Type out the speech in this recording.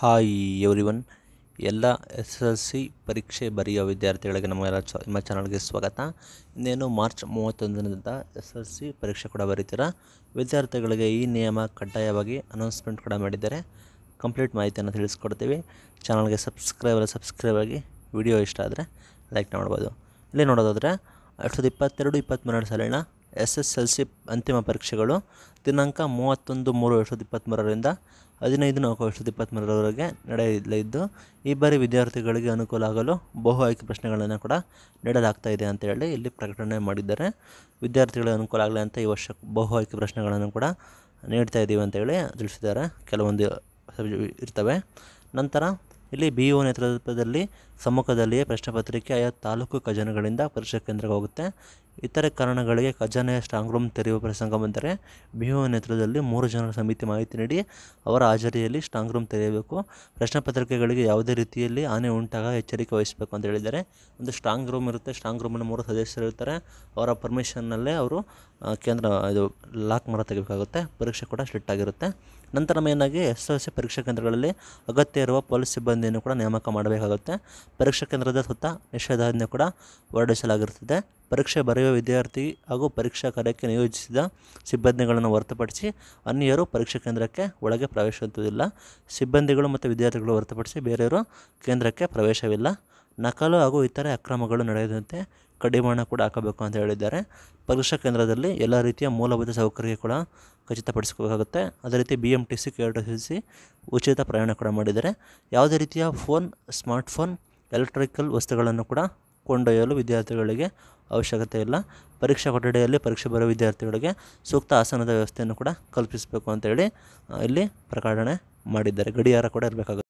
hi everyone ಎಲ್ಲ S S C ಪರೀಕ್ಷೆ ಬರೆಯೋ ವಿದ್ಯಾರ್ಥಿಗಳಿಗೆ ನಮಗೆಲ್ಲ ನಮ್ಮ ಚಾನಲ್ಗೆ ಸ್ವಾಗತ ಇನ್ನೇನು ಮಾರ್ಚ್ ಮೂವತ್ತೊಂದರಿಂದ ಎಸ್ ಎಲ್ ಸಿ ಪರೀಕ್ಷೆ ಕೂಡ ಬರೀತೀರ ವಿದ್ಯಾರ್ಥಿಗಳಿಗೆ ಈ ನಿಯಮ ಕಡ್ಡಾಯವಾಗಿ ಅನೌನ್ಸ್ಮೆಂಟ್ ಕೂಡ ಮಾಡಿದ್ದಾರೆ ಕಂಪ್ಲೀಟ್ ಮಾಹಿತಿಯನ್ನು ತಿಳಿಸ್ಕೊಡ್ತೀವಿ ಚಾನಲ್ಗೆ ಸಬ್ಸ್ಕ್ರೈಬ್ ಸಬ್ಸ್ಕ್ರೈಬ್ ಆಗಿ ವಿಡಿಯೋ ಇಷ್ಟ ಆದರೆ ಲೈಕ್ ಮಾಡ್ಬೋದು ಇಲ್ಲಿ ನೋಡೋದಾದರೆ ಎರಡು ಸಾವಿರದ ಇಪ್ಪತ್ತೆರಡು ಇಪ್ಪತ್ತ್ಮೂರನೇ ಸಾಲಿನ ಎಸ್ ಎಸ್ ಎಲ್ ಸಿ ಅಂತಿಮ ಪರೀಕ್ಷೆಗಳು ದಿನಾಂಕ ಮೂವತ್ತೊಂದು ಮೂರು ಎರಡು ಸಾವಿರದ ಇಪ್ಪತ್ತ್ಮೂರರಿಂದ ಹದಿನೈದು ನಾಲ್ಕು ಎರಡು ಸಾವಿರದ ಇಪ್ಪತ್ತ್ಮೂರರವರೆಗೆ ನಡೆಯಲಿದ್ದು ಈ ಬಾರಿ ವಿದ್ಯಾರ್ಥಿಗಳಿಗೆ ಅನುಕೂಲ ಆಗಲು ಬಹು ಆಯ್ಕೆ ಪ್ರಶ್ನೆಗಳನ್ನು ಕೂಡ ನೀಡಲಾಗ್ತಾ ಇದೆ ಅಂತ ಹೇಳಿ ಇಲ್ಲಿ ಪ್ರಕಟಣೆ ಮಾಡಿದ್ದಾರೆ ವಿದ್ಯಾರ್ಥಿಗಳಿಗೆ ಅನುಕೂಲ ಆಗಲಿ ಅಂತ ಈ ವರ್ಷ ಬಹು ಆಯ್ಕೆ ಪ್ರಶ್ನೆಗಳನ್ನು ಕೂಡ ನೀಡ್ತಾ ಇದ್ದೀವಿ ಅಂತೇಳಿ ತಿಳಿಸಿದ್ದಾರೆ ಕೆಲವೊಂದು ಇರ್ತವೆ ನಂತರ ಇಲ್ಲಿ ಬಿ ಒ ನೇತೃತ್ವದಲ್ಲಿ ಸಮ್ಮುಖದಲ್ಲಿಯೇ ಪ್ರಶ್ನೆ ಪತ್ರಿಕೆ ಆಯಾ ತಾಲೂಕು ಖಜಾನೆಗಳಿಂದ ಪರೀಕ್ಷಾ ಕೇಂದ್ರಕ್ಕೆ ಹೋಗುತ್ತೆ ಇತರೆ ಕಾರಣಗಳಿಗೆ ಖಜಾನೆಯ ಸ್ಟ್ರಾಂಗ್ ರೂಮ್ ತೆರೆಯುವ ಪ್ರಸಂಗ ಬಂದರೆ ಬಿಒ ನೇತೃತ್ವದಲ್ಲಿ ಮೂರು ಜನರ ಸಮಿತಿ ಮಾಹಿತಿ ನೀಡಿ ಅವರ ಹಾಜರಿಯಲ್ಲಿ ಸ್ಟ್ರಾಂಗ್ ರೂಮ್ ತೆರೆಯಬೇಕು ಪ್ರಶ್ನೆ ಪತ್ರಿಕೆಗಳಿಗೆ ಯಾವುದೇ ರೀತಿಯಲ್ಲಿ ಹಾನಿ ಉಂಟಾಗ ಎಚ್ಚರಿಕೆ ವಹಿಸಬೇಕು ಅಂತ ಹೇಳಿದ್ದಾರೆ ಒಂದು ಸ್ಟ್ರಾಂಗ್ ರೂಮ್ ಇರುತ್ತೆ ಸ್ಟ್ರಾಂಗ್ ರೂಮಲ್ಲಿ ಮೂರು ಸದಸ್ಯರು ಇರ್ತಾರೆ ಅವರ ಪರ್ಮಿಷನ್ನಲ್ಲೇ ಅವರು ಕೇಂದ್ರ ಇದು ಲಾಕ್ ಮರ ತೆಗಿಬೇಕಾಗುತ್ತೆ ಪರೀಕ್ಷೆ ಕೂಡ ಸ್ಟ್ರಿಕ್ಟ್ ಆಗಿರುತ್ತೆ ನಂತರ ಮೇನಾಗಿ ಎಸ್ ಎಸ್ ಸಿ ಪರೀಕ್ಷಾ ಕೇಂದ್ರಗಳಲ್ಲಿ ಅಗತ್ಯ ಇರುವ ಪೊಲೀಸ್ ಸಿಬ್ಬಂದಿಯನ್ನು ಕೂಡ ನೇಮಕ ಮಾಡಬೇಕಾಗುತ್ತೆ ಪರೀಕ್ಷಾ ಕೇಂದ್ರದ ಸುತ್ತ ನಿಷೇಧಾಜ್ಞೆ ಕೂಡ ಹೊರಡಿಸಲಾಗಿರುತ್ತದೆ ಪರೀಕ್ಷೆ ಬರೆಯುವ ವಿದ್ಯಾರ್ಥಿ ಹಾಗೂ ಪರೀಕ್ಷಾ ಕಾರ್ಯಕ್ಕೆ ನಿಯೋಜಿಸಿದ ಸಿಬ್ಬಂದಿಗಳನ್ನು ಹೊರತುಪಡಿಸಿ ಅನ್ಯರು ಪರೀಕ್ಷಾ ಕೇಂದ್ರಕ್ಕೆ ಒಳಗೆ ಪ್ರವೇಶಿಸುವುದಿಲ್ಲ ಸಿಬ್ಬಂದಿಗಳು ಮತ್ತು ವಿದ್ಯಾರ್ಥಿಗಳು ಹೊರತುಪಡಿಸಿ ಬೇರೆಯವರು ಕೇಂದ್ರಕ್ಕೆ ಪ್ರವೇಶವಿಲ್ಲ ನಕಲು ಹಾಗೂ ಇತರೆ ಅಕ್ರಮಗಳು ನಡೆಯದಂತೆ ಕಡಿವಾಣ ಕೂಡ ಹಾಕಬೇಕು ಅಂತ ಹೇಳಿದ್ದಾರೆ ಪರೀಕ್ಷಾ ಕೇಂದ್ರದಲ್ಲಿ ಎಲ್ಲ ರೀತಿಯ ಮೂಲಭೂತ ಸೌಕರ್ಯ ಕೂಡ ಖಚಿತಪಡಿಸಬೇಕಾಗುತ್ತೆ ಅದೇ ರೀತಿ B M T C K R T C ಉಚಿತ ಪ್ರಯಾಣ ಕೂಡ ಮಾಡಿದ್ದಾರೆ ಯಾವುದೇ ರೀತಿಯ ಫೋನ್ ಸ್ಮಾರ್ಟ್ಫೋನ್ ಎಲೆಕ್ಟ್ರಿಕಲ್ ವಸ್ತುಗಳನ್ನು ಕೂಡ ಕೊಂಡೊಯ್ಯಲು ವಿದ್ಯಾರ್ಥಿಗಳಿಗೆ ಅವಶ್ಯಕತೆ ಇಲ್ಲ ಪರೀಕ್ಷಾ ಕೊಠಡಿಯಲ್ಲಿ ಪರೀಕ್ಷೆ ಬರೋ ವಿದ್ಯಾರ್ಥಿಗಳಿಗೆ ಸೂಕ್ತ ಆಸನದ ವ್ಯವಸ್ಥೆಯನ್ನು ಕೂಡ ಕಲ್ಪಿಸಬೇಕು ಅಂತೇಳಿ ಇಲ್ಲಿ ಪ್ರಕಟಣೆ ಮಾಡಿದ್ದಾರೆ ಗಡಿಯಾರ ಕೂಡ ಇರಬೇಕಾಗುತ್ತೆ